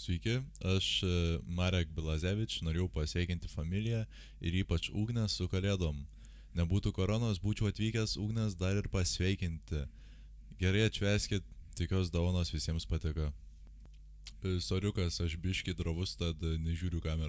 Sveiki, aš e, Marek Bilazevič, norėjau pasveikinti familiją ir ypač ugnę su kalėdom. Nebūtų koronos, būčiau atvykęs ugnės dar ir pasveikinti. Gerai atšveskit, tikios davonos visiems patiko. E, soriukas, aš biški drovus, tad e, nežiūriu kamerą.